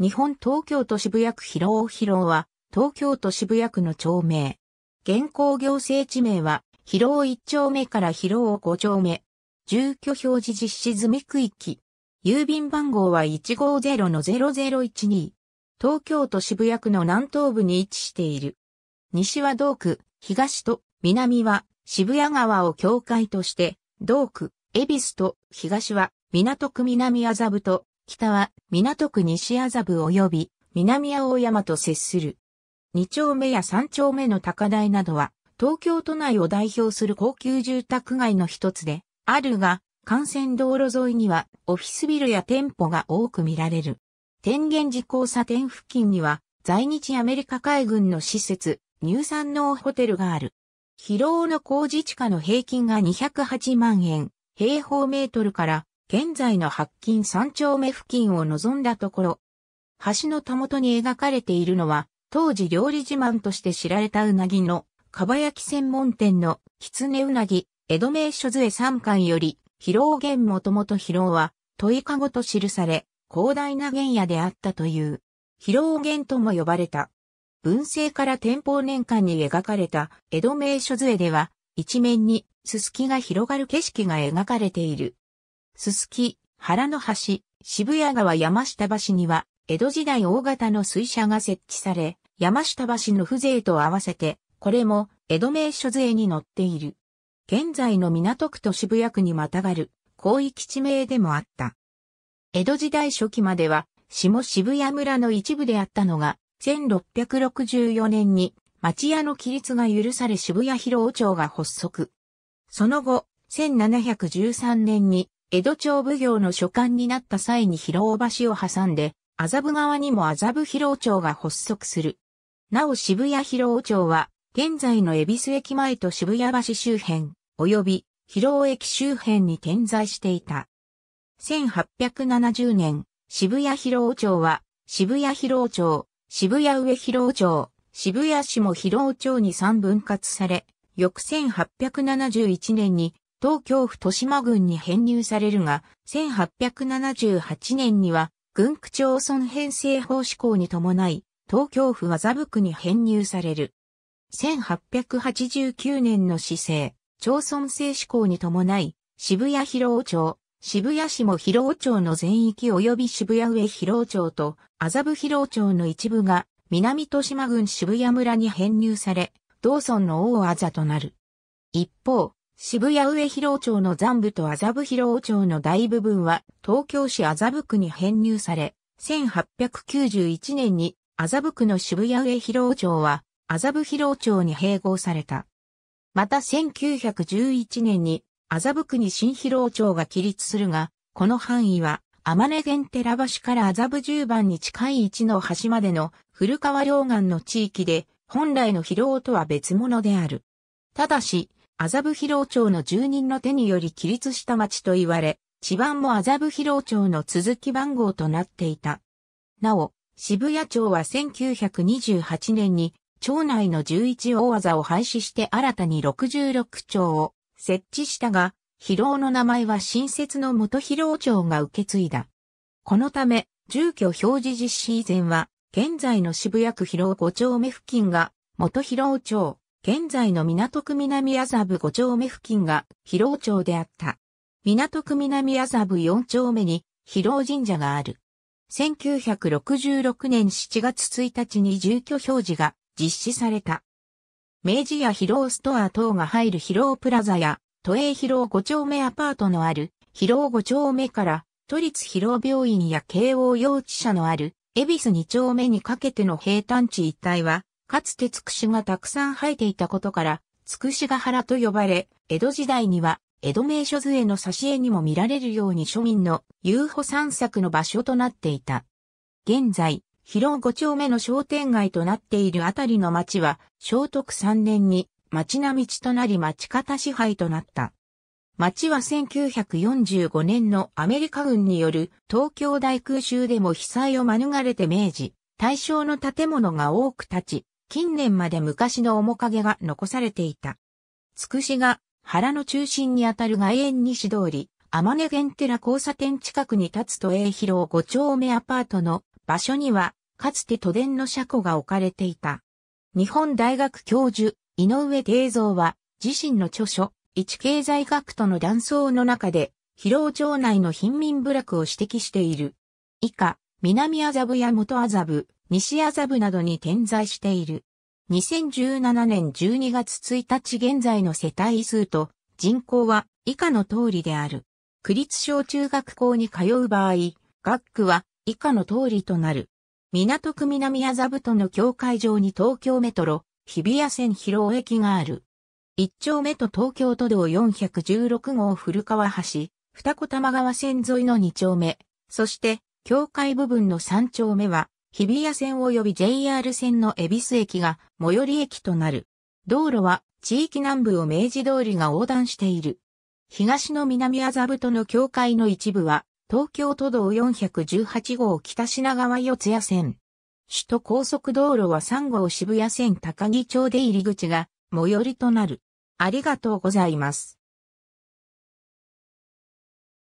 日本東京都渋谷区広尾広尾は、東京都渋谷区の町名。現行行政地名は、広尾1丁目から広尾5丁目。住居表示実施済み区域。郵便番号は150-0012。東京都渋谷区の南東部に位置している。西は道区、東と南は渋谷川を境界として、道区、恵比寿と東は港区南麻布と北は港区西麻布及び南青山と接する。二丁目や三丁目の高台などは東京都内を代表する高級住宅街の一つであるが、幹線道路沿いにはオフィスビルや店舗が多く見られる。天元寺交差点付近には在日アメリカ海軍の施設、乳酸農ホテルがある。疲労の工事地価の平均が208万円、平方メートルから現在の白金三丁目付近を望んだところ、橋のたもとに描かれているのは、当時料理自慢として知られたうなぎの、かば焼き専門店の、きつねうなぎ、江戸名所杖三巻より、広尾源もともと広尾は、問いかごと記され、広大な原野であったという、広尾源とも呼ばれた。文政から天保年間に描かれた江戸名所杖では、一面に、すすきが広がる景色が描かれている。すすき、原の橋、渋谷川山下橋には、江戸時代大型の水車が設置され、山下橋の風情と合わせて、これも江戸名所税に載っている。現在の港区と渋谷区にまたがる広域地名でもあった。江戸時代初期までは、下渋谷村の一部であったのが、1664年に町屋の規律が許され渋谷広尾町が発足。その後、1713年に江戸町奉行の所管になった際に広尾橋を挟んで、麻布側にも麻布広尾町が発足する。なお渋谷広尾町は、現在の恵比寿駅前と渋谷橋周辺、及び広尾駅周辺に点在していた。1870年、渋谷広尾町は、渋谷広尾町、渋谷上広尾町、渋谷市も広尾町に3分割され、翌1871年に東京府豊島郡に編入されるが、1878年には、軍区町村編成法施行に伴い、東京府麻布区に編入される。1889年の市政、町村制施行に伴い、渋谷広尾町、渋谷市も広尾町の全域及び渋谷上広尾町と麻布広尾町の一部が南豊島郡渋谷村に編入され、同村の大あざとなる。一方、渋谷上広町の残部と麻布広町の大部分は東京市麻布区に編入され、1891年に麻布区の渋谷上広町は麻布広町に併合された。また1911年に麻布区に新広町が起立するが、この範囲は天根源寺橋から麻布十番に近い位置の橋までの古川両岸の地域で本来の広尾とは別物である。ただし、麻布広町の住人の手により起立した町と言われ、地盤も麻布広町の続き番号となっていた。なお、渋谷町は1928年に町内の11大技を廃止して新たに66町を設置したが、広尾の名前は新設の元広尾町が受け継いだ。このため、住居表示実施以前は、現在の渋谷区広尾5丁目付近が元広尾町、現在の港区南麻布5丁目付近が広尾町であった。港区南麻布4丁目に広尾神社がある。1966年7月1日に住居表示が実施された。明治や広尾ストア等が入る広尾プラザや、都営広尾5丁目アパートのある広尾5丁目から都立広尾病院や慶応幼稚舎のある恵比寿2丁目にかけての平坦地一帯はかつてつくしがたくさん生えていたことから、つくしが原と呼ばれ、江戸時代には、江戸名所図への挿絵にも見られるように庶民の遊歩散策の場所となっていた。現在、広尾5丁目の商店街となっているあたりの町は、聖徳3年に町並み地となり町方支配となった。町は1945年のアメリカ軍による東京大空襲でも被災を免れて明治、対象の建物が多く建ち、近年まで昔の面影が残されていた。つくしが原の中心にあたる外苑西通り、天根源寺交差点近くに立つ都営広5丁目アパートの場所には、かつて都電の車庫が置かれていた。日本大学教授、井上定蔵は、自身の著書、一経済学との断層の中で、広尾町内の貧民部落を指摘している。以下、南麻布や元麻布、西麻布などに点在している。2017年12月1日現在の世帯数と人口は以下の通りである。区立小中学校に通う場合、学区は以下の通りとなる。港区南麻布との境界上に東京メトロ、日比谷線広尾駅がある。一丁目と東京都道416号古川橋、二子玉川線沿いの二丁目、そして、境界部分の三丁目は、日比谷線及び JR 線の恵比寿駅が最寄り駅となる。道路は地域南部を明治通りが横断している。東の南麻布との境界の一部は東京都道418号北品川四谷線。首都高速道路は3号渋谷線高木町で入り口が最寄りとなる。ありがとうございます。